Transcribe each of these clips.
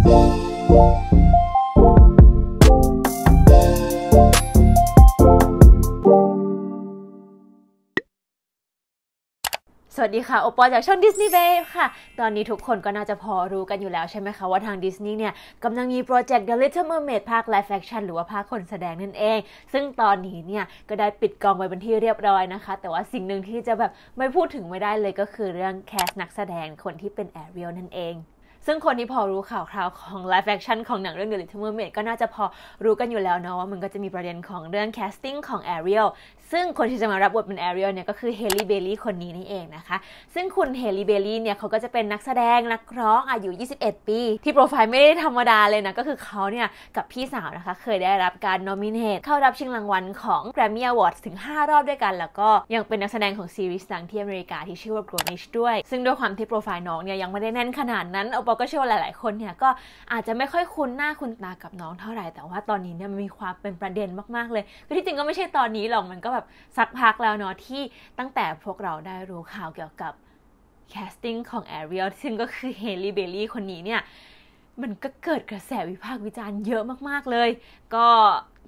สวัสดีค่ะ โอปอจากช่องดิสนีย์เบค่ะ ตอนนี้ทุกคนก็น่าจะพอรู้กันอยู่แล้วใช่ไหมคะว่าทางดิสนีย์เนี่ยกำลังมีโปรเจกต์ The Little Mermaid ภาค Live Action หรือว่าภาคคนแสดงนั่นเอง ซึ่งตอนนี้เนี่ย ก็ได้ปิดกองไปเป็นที่เรียบร้อยนะคะ แต่ว่าสิ่งหนึ่งที่จะแบบไม่พูดถึงไม่ได้เลยก็คือเรื่องแคสนักแสดงคนที่เป็นแอเรียลนั่นเองซึ่งคนที่พอรู้ข่าวคราวของไลฟ์แฟคชั่นของหนังเรื่องเดอ l i t ิเท m e r มเมดก็น่าจะพอรู้กันอยู่แล้วเนาะว่ามันก็จะมีประเด็นของเรื่องแคสติ้งของแอเรียลซึ่งคนที่จะมารับบทเป็นแอเรียลเนี่ยก็คือเฮลิีเบลลี่คนนี้นี่เองนะคะ ซึ่งคุณเฮลิีเบลลี่เนี่ยเขาก็จะเป็นนักแสดงนักร้องอายุ 21 ปี ที่โปรไฟล์ไม่ได้ธรรมดาเลยนะ ก็คือเขาเนี่ยกับพี่สาวนะคะ เคยได้รับการโนมินเนตเข้ารับชิงรางวัลของแกรมมี่อวอร์ดถึง 5 รอบด้วยกัน แล้วก็ยังเป็นนักแสดงของ ซีรีส์ดังที่อเมริกาที่ชื่อว่า g r o n i s h ด้วยซึ่งด้วยความที่โปรไฟล์น้องเนี่ยยังไม่ได้แน่นขนาดนั้นโอปอก็เชื่อว่าหลายๆคนเนี่ยก็อาจจะไม่ค่อยคุ้นหน้าคุ้นตากับน้องเท่าไหร่แต่ว่าตอนนี้เนี่ยมันมีความเป็นประเด็นมากๆเลยคือที่จริงก็ไม่ใช่ตอนนี้หรอกมันก็แบบบสักพักแล้วเนาะที่ตั้งแต่พวกเราได้รู้ข่าวเกี่ยวกับ แคสติ้งของแอเรียลซึ่งก็คือเฮลี่เบลลี่คนนี้เนี่ย มันก็เกิดกระแสวิพากษ์วิจารณ์เยอะมากๆเลย ก็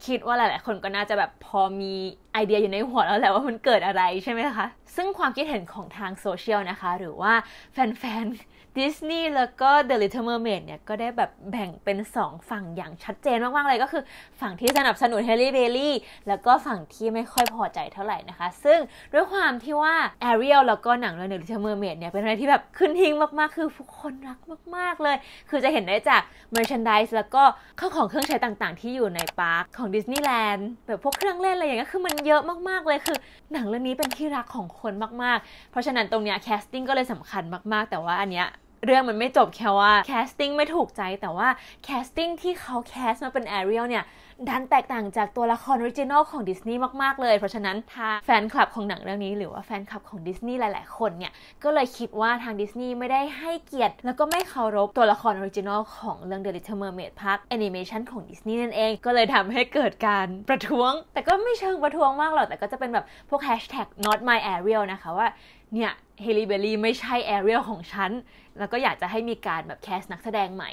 คิดว่าหลาย ๆ คนก็น่าจะแบบพอมีไอเดียอยู่ในหัวแล้วแหละว่ามันเกิดอะไรใช่ไหมคะซึ่งความคิดเห็นของทางโซเชียลนะคะ หรือว่าแฟนๆดิสนีย์แล้วก็ The Little Mermaid เนี่ยก็ได้แบบแบ่งเป็น 2 ฝั่งอย่างชัดเจนมาก ๆ เลย ก็คือฝั่งที่สนับสนุนเฮลรี่เบลลี่แล้วก็ฝั่งที่ไม่ค่อยพอใจเท่าไหร่นะคะ ซึ่งด้วยความที่ว่า a r i e l แล้วก็หนังเรื่อง The Little Mermaid เนี่ยเป็นอะไรที่แบบขึ้นทิ้งมากๆ คือทุกคนรักมากๆเลย คือจะเห็นได้จาก merchandise แล้วก็ข้าวของเครื่องใช้ต่างๆ ที่อยู่ในปาร์คของดิสนีย์แลนด์แบบพวกเครื่องเล่นอะไรอย่างเงี้ยคือมันเยอะมากๆ เลยคือหนังเรื่องนี้เป็นที่รักของคนมากๆ เพราะฉะนั้นตรงเนี้ย แคสติ้งก็เลยสำคัญมากๆ แต่ว่าอันเนี้ยเรื่องมันไม่จบแค่ว่า แคสติ้งไม่ถูกใจ แต่ว่า แคสติ้งที่เขาแคสมาเป็นแอเรียลเนี่ยดันแตกต่างจากตัวละครออริจินอลของดิสนีย์มากๆเลย เพราะฉะนั้นทางแฟนคลับของหนังเรื่องนี้หรือว่าแฟนคลับของดิสนีย์หลายๆ คนเนี่ย ก็เลยคิดว่าทางดิสนีย์ไม่ได้ให้เกียรติแล้วก็ไม่เคารพตัวละครออริจินอลของเรื่อง The Little Mermaid พากแอนิเมชันของดิสนีย์นั่นเอง ก็เลยทำให้เกิดการประท้วง แต่ก็ไม่เชิงประท้วงมากหรอก แต่ก็จะเป็นแบบพวกแฮชแท็ก not my Ariel นะคะว่าเนี่ยเฮลิเบลลี่ไม่ใช่แอเรียลของฉันแล้วก็อยากจะให้มีการแบบแคสนักแสดงใหม่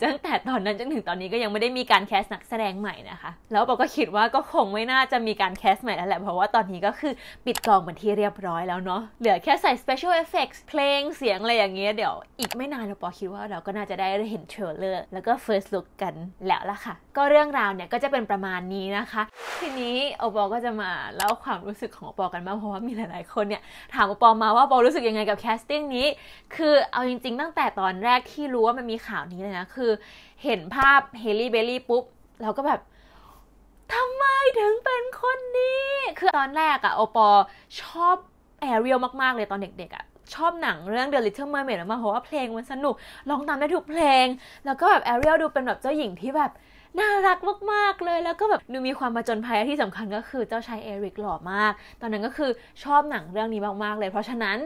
แต่ตั้งแต่ตอนนั้นจนถึงตอนนี้ก็ยังไม่ได้มีการแคสนักแสดงใหม่นะคะแล้วปอก็คิดว่าก็คงไม่น่าจะมีการแคสใหม่แล้วแหละเพราะว่าตอนนี้ก็คือปิดกองเหมือนที่เรียบร้อยแล้วเนาะเหลือแค่ใส่ special effects เพลงเสียงอะไรอย่างเงี้ยเดี๋ยวอีกไม่นานเราปอคิดว่าเราก็น่าจะได้เห็นเทรลเลอร์แล้วก็ first look กันแล้วล่ะค่ะก็เรื่องราวเนี่ยก็จะเป็นประมาณนี้นะคะ ทีนี้โอปอก็จะมาเล่าความรู้สึกของโอปอกันบ้างเพราะว่ามีหลายๆคนเนี่ย ถามโอปอมาว่าโอปอรู้สึกยังไงกับแคสติ้งนี้ คือเอาจริง ๆ ตั้งแต่ตอนแรกที่รู้ว่ามันมีข่าวนี้เลยนะ คือเห็นภาพเฮลี่เบลลี่ปุ๊บเราก็แบบทำไมถึงเป็นคนนี้ คือตอนแรกอะโอปอชอบแอรียลมากๆ เลยตอนเด็กๆอะชอบหนังเรื่อง The Little Mermaid มากเพราะว่าเพลงมันสนุกร้องตามได้ทุกเพลง แล้วก็แบบแอรียลดูเป็นแบบเจ้าหญิงที่แบบน่ารักมาก ๆ เลย แล้วก็แบบดูมีความมาจนภัยที่สำคัญก็คือเจ้าชายเอริกหล่อมาก ตอนนั้นก็คือชอบหนังเรื่องนี้มาก ๆ เลย เพราะฉะนั้น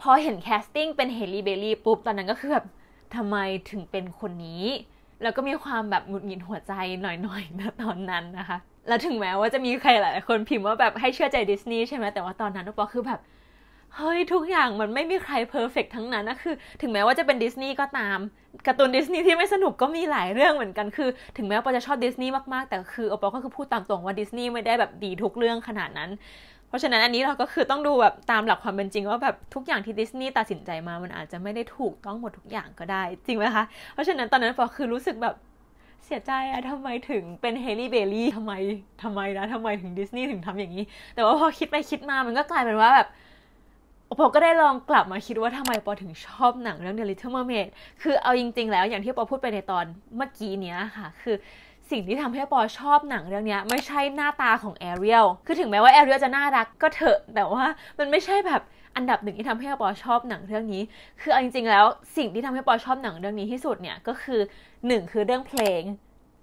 พอเห็นแคสติ้งเป็นเฮลี่เบลลี่ปุ๊บ ตอนนั้นก็คือแบบทำไมถึงเป็นคนนี้ แล้วก็มีความแบบหงุดหงิดหัวใจหน่อยๆนะตอนนั้นนะคะ แล้วถึงแม้ว่าจะมีใครหลายคนพิมพ์ว่าแบบให้เชื่อใจดิสนีย์ใช่ไหมแต่ว่าตอนนั้นนุ๊กปอคือแบบเฮ้ยทุกอย่างมันไม่มีใครเพอร์เฟกทั้งนั้นนะคือ ถึงแม้ว่าจะเป็นดิสนีย์ก็ตามการ์ตูนดิสนีย์ที่ไม่สนุกก็มีหลายเรื่องเหมือนกันคือถึงแม้ว่าจะชอบดิสนีย์มากๆ แต่คือโอปอก็คือพูดตามตรงว่าดิสนีย์ไม่ได้แบบดีทุกเรื่องขนาดนั้นเพราะฉะนั้นอันนี้เราก็คือต้องดูแบบตามหลักความเป็นจริง ว่าแบบทุกอย่างที่ดิสนีย์ตัดสินใจมามันอาจจะไม่ได้ถูกต้องหมดทุกอย่างก็ได้จริงไหมคะเพราะฉะนั้นตอนนั้นปอคือรู้สึกแบบเสียใจอะทำไมถึงเป็นเฮลี่เบลลี่ทำไมทำไมนะทำไมถึงดิสนีย์ถึงทำอย่างนี้แต่ว่าพอคิดไปคิดมามันก็กลายเป็นว่าแบบปอก็ได้ลองกลับมาคิดว่าทำไมปอถึงชอบหนังเรื่อง The Little Mermaid คือเอาจริง ๆ แล้วอย่างที่ปอพูดไปในตอนเมื่อกี้เนี้ยค่ะคือสิ่งที่ทำให้ปอชอบหนังเรื่องนี้ไม่ใช่หน้าตาของแอเรียลคือถึงแม้ว่าแอเรียลจะน่ารักก็เถอะแต่ว่ามันไม่ใช่แบบอันดับหนึ่งที่ทำให้ปอชอบหนังเรื่องนี้คือเอาจริง ๆ แล้ว สิ่งที่ทำให้ปอชอบหนังเรื่องนี้ที่สุดเนี่ยก็คือ 1 คือเรื่องเพลง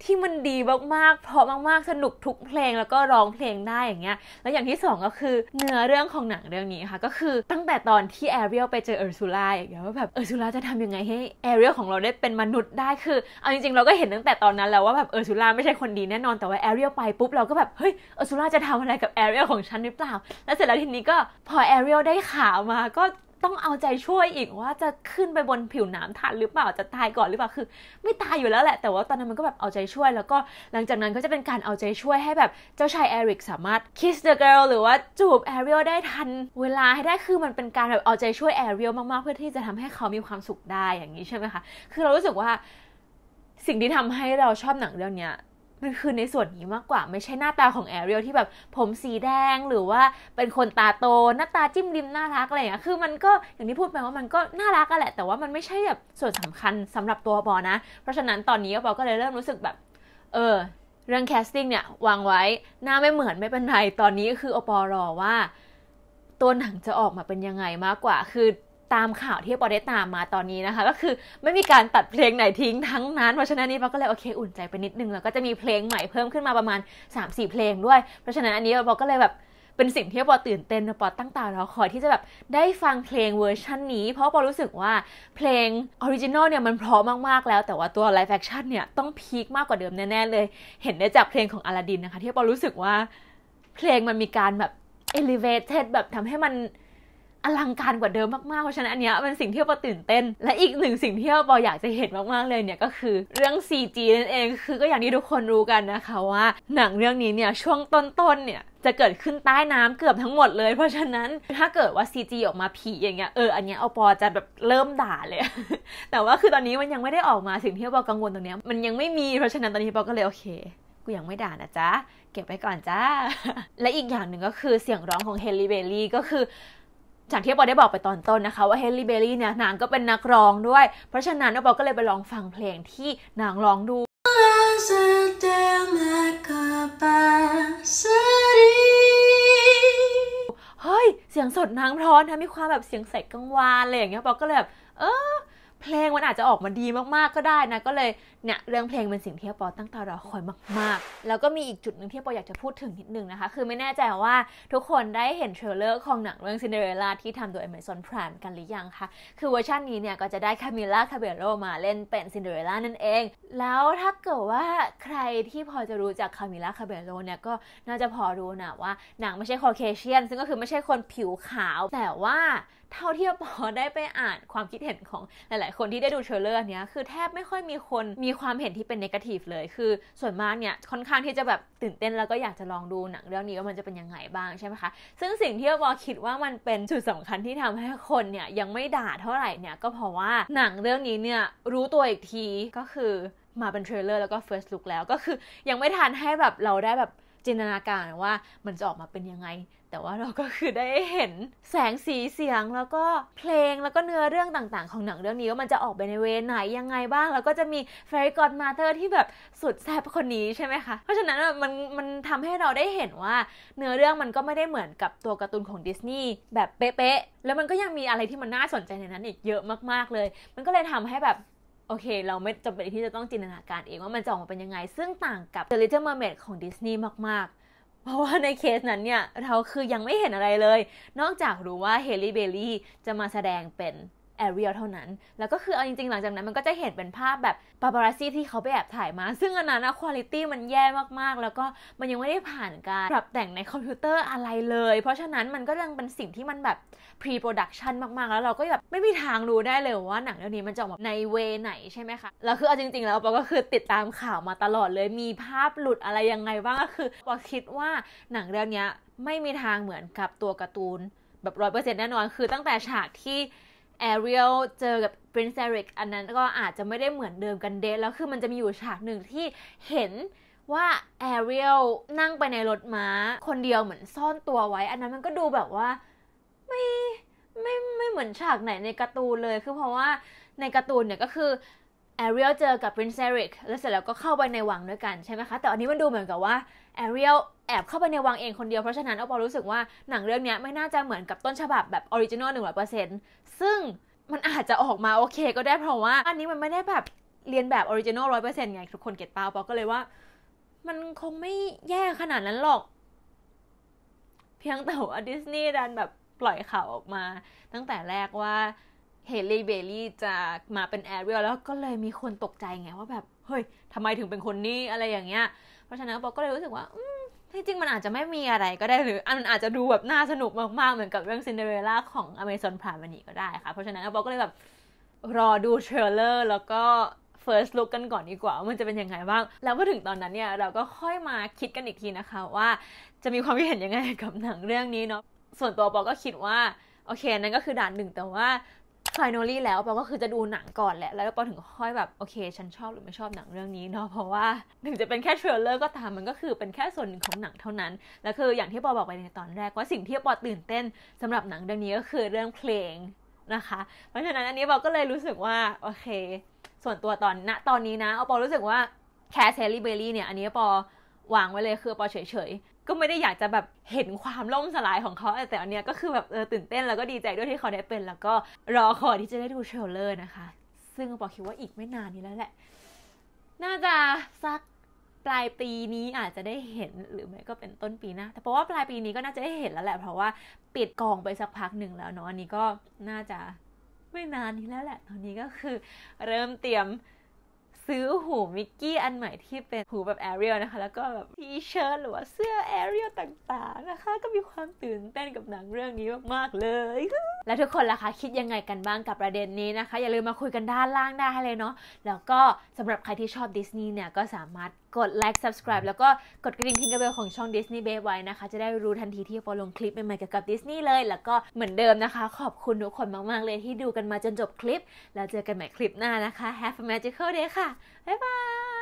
ที่มันดีมากๆ เพราะมากๆ สนุกทุกเพลงแล้วก็ร้องเพลงได้อย่างเงี้ย แล้วอย่างที่2ก็คือเนื้อเรื่องของหนังเรื่องนี้ค่ะก็คือตั้งแต่ตอนที่แอรียลไปเจอเออร์ซูล่าอย่างเงี้ยว่าแบบเออร์ซูล่าจะทำยังไงให้แอรียลของเราได้เป็นมนุษย์ได้คือเอาจริงๆ เราก็เห็นตั้งแต่ตอนนั้นแล้วว่าแบบเออร์ซูล่าไม่ใช่คนดีแน่นอนแต่ว่าแอรียลไปปุ๊บเราก็แบบเฮ้ยเออร์ซูล่าจะทำอะไรกับแอรียลของฉันหรือเปล่าแล้วเสร็จแล้วทีนี้ก็พอแอรียลได้ข่าวมาก็ต้องเอาใจช่วยอีกว่าจะขึ้นไปบนผิวน้ำทันหรือเปล่าจะตายก่อนหรือเปล่าคือ ไม่ตายอยู่แล้วแหละ แต่ว่าตอนนั้นมันก็แบบเอาใจช่วย แล้วก็หลังจากนั้นก็จะเป็นการเอาใจช่วยให้แบบเจ้าชายเอริกสามารถ kiss the girl หรือว่าจูบแอริเอลได้ทันเวลาให้ได้คือมันเป็นการแบบเอาใจช่วยแอริเอลมากๆเพื่อที่จะทำให้เขามีความสุขได้อย่างนี้ใช่ไหมคะคือเรารู้สึกว่าสิ่งที่ทำให้เราชอบหนังเรื่องเนี้ยมันคือในส่วนนี้มากกว่าไม่ใช่หน้าตาของแอเรียลที่แบบผมสีแดงหรือว่าเป็นคนตาโตหน้าตาจิ้มริมน่ารักอะไรอย่างเงี้ยคือมันก็อย่างที่พูดไปว่ามันก็น่ารักอะแหละ แต่ว่ามันไม่ใช่แบบส่วนสำคัญสำหรับตัวปอนะ เพราะฉะนั้นตอนนี้ปอก็เลยเริ่มรู้สึกแบบ เออ เรื่องแคสติ้งเนี่ย วางไว้หน้าไม่เหมือนไม่เป็นไรตอนนี้ก็คืออปอรอว่าตัวหนังจะออกมาเป็นยังไงมากกว่าคือตามข่าวที่ปอได้ตามมาตอนนี้นะคะก็คือไม่มีการตัดเพลงไหนทิ้งทั้งนั้นเพราะฉะนั้นนี่ปอก็เลยโอเค อุ่นใจไปนิดนึงแล้วก็จะมีเพลงใหม่เพิ่มขึ้นมาประมาณ3-4เพลง ด้วยเพราะฉะนั้นอันนี้ปอก็เลยแบบเป็นสิ่งที่ปอตื่นเต้นปอตั้งตารอคอยที่จะแบบได้ฟังเพลงเวอร์ชันนี้ เพราะปอรู้สึกว่าเพลงออริจินอลเนี่ยมันเพราะมากๆแล้ว แต่ว่าตัวไลฟ์แฟคชั่นเนี่ยต้องพีคมากกว่าเดิมแน่ๆเลย เห็นได้จากเพลงของอลาดินนะคะที่ปอรู้สึกว่าเพลงมันมีการแบบเอลิเวเต็ดแบบทำให้มันอลังการกว่าเดิมมากๆเพราะฉะนั้นอันเนี้ยเป็นสิ่งที่ปอตื่นเต้น และอีกหนึ่งสิ่งที่ปออยากจะเห็นมากๆเลยเนี่ยก็คือเรื่อง4 g นั่นเองคือก็อย่างที่ทุกคนรู้กันนะคะว่า หนังเรื่องนี้เนี่ยช่วงต้นๆเนี่ยจะเกิดขึ้นใต้น้ำเกือบทั้งหมดเลย เพราะฉะนั้นถ้าเกิดว่า CG ออกมาผีอย่างเงี้ยเอออันเนี้ยเอาปอจะแบบเริ่มด่าเลย แต่ว่าคือตอนนี้มันยังไม่ได้ออกมาสิ่งที่ปอกังวลตรงเนี้ย มันยังไม่มีเพราะฉะนั้นตอนนี้ปอก็เลยโอเคกูยังไม่ด่านะจ๊ะเก็บไว้ก่อนจ้าและอีกอย่างหนึ่งก็คือเสียงร้องของเฮลิเบลลี่ก็คือจากที่ปอได้บอกไปตอนต้นนะคะว่าเฮลลี่เบลลี่เนี่ยนางก็เป็นนักร้องด้วย เพราะฉะนั้นปอก็เลยไปลองฟังเพลงที่นางร้องดู เฮ้ย เสียงสดนางพร้อนนะมีความแบบเสียงใสกังวานอะไรอย่างเงี้ยปอก็เลยแบบ เออเพลงมันอาจจะออกมาดีมากๆก็ได้นะ ก็เลยเนี่ยเรื่องเพลงเป็นสิ่งที่ปอตั้งตารอคอยมากๆ แล้วก็มีอีกจุดหนึ่งที่ปออยากจะพูดถึงนิดนึงนะคะ คือไม่แน่ใจว่าทุกคนได้เห็นเทรลเลอร์ของหนังเรื่องซินเดอเรลล่าที่ทำโดย Amazon Prime กันหรือยังคะคือเวอร์ชันนี้เนี่ยก็จะได้คาเมล่าคาเบโรมาเล่นเป็นซินเดอเรลล่านั่นเอง แล้วถ้าเกิดว่าใครที่พอจะรู้จักคาเมล่าคาเบโรเนี่ยก็น่าจะพอรู้นะว่าหนังไม่ใช่คอเคเชียนซึ่งก็คือไม่ใช่คนผิวขาวแต่ว่าเท่าที่ปอได้ไปอ่านความคิดเห็นของหลาย ๆคนที่ได้ดูเทรลเลอร์เนี้ยคือแทบไม่ค่อยมีคนมีความเห็นที่เป็นนกาทีฟเลย คือส่วนมากเนี่ย ค่อนข้างที่จะแบบตื่นเต้น แล้วก็อยากจะลองดูหนังเรื่องนี้ว่ามันจะเป็นยังไงบ้างใช่ไหมคะซึ่งสิ่งที่ปอคิดว่ามันเป็นจุดสำคัญที่ทำให้คนเนี่ยยังไม่ด่าเท่าไหร่เนี่ย ก็เพราะว่าหนังเรื่องนี้เนี่ยรู้ตัวอีกทีก็คือมาเป็นเทรลเลอร์แล้วก็เฟิร์สลุกแล้วก็คือ ยังไม่ทันให้แบบเราได้แบบจินตนาการว่ามันจะออกมาเป็นยังไง แต่ว่าเราก็คือได้เห็นแสงสีเสียงแล้วก็เพลงแล้วก็เนื้อเรื่องต่างๆของหนังเรื่องนี้ว่ามันจะออกไปในเวไหนยังไงบ้าง แล้วก็จะมีเฟรกอดมาเธอร์ที่แบบสุดแซ่บคนนี้ใช่ไหมคะเพราะฉะนั้นมันมันทำให้เราได้เห็นว่า เนื้อเรื่องมันก็ไม่ได้เหมือนกับตัวการ์ตูนของดิสนีย์แบบเป๊ะๆแล้วมันก็ยังมีอะไรที่มันน่าสนใจในนั้นอีกเยอะมากๆเลย มันก็เลยทำให้แบบโอเค เราไม่จำเป็นที่จะต้องจินตนาการเองว่ามันจะออกมาเป็นยังไง ซึ่งต่างกับ The Little Mermaid ของดิสนีย์มาก ๆ เพราะว่าในเคสนั้นเนี่ย เราคือยังไม่เห็นอะไรเลย นอกจากรู้ว่าเฮลี่เบลลี่จะมาแสดงเป็นแอเรียลเท่านั้น แล้วก็คือเอาจริง ๆ หลังจากนั้นมันก็จะเห็นเป็นภาพแบบปาปาราซีที่เขาไปแอบถ่ายมา ซึ่งอันนั้นนะคุณลิตี้มันแย่มากๆ แล้วก็มันยังไม่ได้ผ่านการ ปรับแต่งในคอมพิวเตอร์อะไรเลย เพราะฉะนั้นมันก็ยังเป็นสิ่งที่มันแบบพรีโปรดักชันมากๆ แล้ว เราก็แบบไม่มีทางรู้ได้เลยว่า หนังเรื่องนี้มันจะออกมาในเวไหนใช่ไหมคะ แล้วคือเอาจริงๆแล้วปอก็คือติดตามข่าวมาตลอดเลย มีภาพหลุดอะไรยังไงบ้างก็คือปอคิดว่าหนังเรื่องนี้ไม่มีทางเหมือนกับตัวการ์ตูน แบบร้อยเปอร์เซ็นต์แน่นอนคือตั้งแต่ฉากที่แอเรียลเจอกับปรินซ์เอริกอันนั้นก็อาจจะไม่ได้เหมือนเดิมกันเดทแล้วคือมันจะมีอยู่ฉากหนึ่งที่เห็นว่าแอเรียลนั่งไปในรถม้าคนเดียวเหมือนซ่อนตัวไว้ อันนั้นมันก็ดูแบบว่า ไม่ไม่ไม่เหมือนฉากไหนในการ์ตูนเลยคือเพราะว่าในการ์ตูนเนี่ยก็คือแอเรียลเจอกับปรินซ์เอริกแล้วเสร็จแล้วก็เข้าไปในวังด้วยกันใช่ไหมคะแต่อันนี้มันดูเหมือนกับว่าแอรียลแอบเข้าไปในวังเองคนเดียวเพราะฉะนั้นเอาปอรู้สึกว่าหนังเรื่องนี้ไม่น่าจะเหมือนกับต้นฉบับแบบออริจินอลหนึ่งร้อยเปอร์เซ็นต์ซึ่งมันอาจจะออกมาโอเคก็ได้เพราะว่าอันนี้มันไม่ได้แบบเรียนแบบออริจินอลร้อยเปอร์เซ็นต์ไงทุกคนเก็ตเป้าปอก็เลยว่า มันคงไม่แย่ขนาดนั้นหรอก เพียงแต่ว่าดิสนีย์ดันแบบปล่อยข่าวออกมาตั้งแต่แรกว่าเฮลีเบลลี่จะมาเป็นแอรียลแล้วก็เลยมีคนตกใจไงว่าแบบเฮ้ยทำไมถึงเป็นคนนี้อะไรอย่างเงี้ย เพราะฉะนั้นปอก็เลยรู้สึกว่าที่จริงมันอาจจะไม่มีอะไรก็ได้หรืออันอาจจะดูแบบน่าสนุกมากๆ เหมือนกับเรื่องซินเดอเรลล่าของอเมซอนพา i m วันีก็ได้ค่ะ เพราะฉะนั้นปอก็เลยแบบรอดูเทรลเลอร์ แล้วก็ first look กันก่อนดีกว่าว่ามันจะเป็นยังไงบ้าง แล้วพอถึงตอนนั้นเนี่ยเราก็ค่อยมาคิดกันอีกทีนะคะว่าจะมีความคิดเห็นยังไงกับหนังเรื่องนี้เนาะ ส่วนตัวปอก็คิดว่าโอเคนั่นก็คือด่านหนึ่งแต่ว่าิโนอลี่แล้วปอก็คือจะดูหนังก่อนแหละ แล้วปอถึงค่อยแบบโอเค ฉันชอบหรือไม่ชอบหนังเรื่องนี้เนาะเพราะว่าถึงจะเป็นแค่เทรลเลอร์ก็ตามมันก็คือเป็นแค่ส่วนหนึ่งของหนังเท่านั้น แล้วคืออย่างที่ปอบอกไปในตอนแรกว่าสิ่งที่ปอตื่นเต้นสำหรับหนังเรื่องนี้ก็คือเรื่องเพลงนะคะเพราะฉะนั้นอันนี้ปอก็เลยรู้สึกว่าโอเคส่วนตัวตอนณตอนนี้นะเอาปอรู้สึกว่าแคสเซอรี่เบอรี่เนี่ยอันนี้ปอวางไว้เลยคือปอเฉยยก็ไม่ได้อยากจะแบบเห็นความล่มสลายของเขาแต่อันเนี้ยก็คือแบบเออตื่นเต้นแล้วก็ดีใจด้วยที่เขาได้เป็น แล้วก็รอคอยที่จะได้ดูเทรลเลอร์นะคะ ซึ่งบอกคิดว่าอีกไม่นานนี้แล้วแหละน่าจะสักปลายปีนี้อาจจะได้เห็นหรือไม่ก็เป็นต้นปีหน้าแต่เพราะว่าปลายปีนี้ก็น่าจะได้เห็นแล้วแหละเพราะว่าปิดกองไปสักพักหนึ่งแล้วเนาะอันนี้ก็น่าจะไม่นานนี้แล้วแหละ ตอนนี้ก็คือ เริ่มเตรียมซื้อหูมิกกี้อันใหม่ที่เป็นหูแบบแอเรียลนะคะแล้วก็แบบทีเชิ้ตหรือว่าเสื้อแอเรียลต่างๆนะคะก็มีความตื่นเต้นกับหนังเรื่องนี้มากๆเลย และทุกคนล่ะคะคิดยังไงกันบ้างกับประเด็นนี้นะคะอย่าลืมมาคุยกันด้านล่างได้เลยเนาะแล้วก็สำหรับใครที่ชอบดิสนีย์เนี่ยก็สามารถกดไลค์ subscribe แล้วก็กดกระดิ่งทิ้งกระเบลของช่อง Disney b a b ไว้นะคะ จะได้รู้ทันทีที่พอลงคลิปใหม่ๆเกี่ยวกับดิสนีย์เลย แล้วก็เหมือนเดิมนะคะ ขอบคุณทุกคนมาก ๆ เลยที่ดูกันมาจนจบคลิป แล้วเจอกันใหม่คลิปหน้านะคะ Have a magical day ค่ะ บ๊ายบาย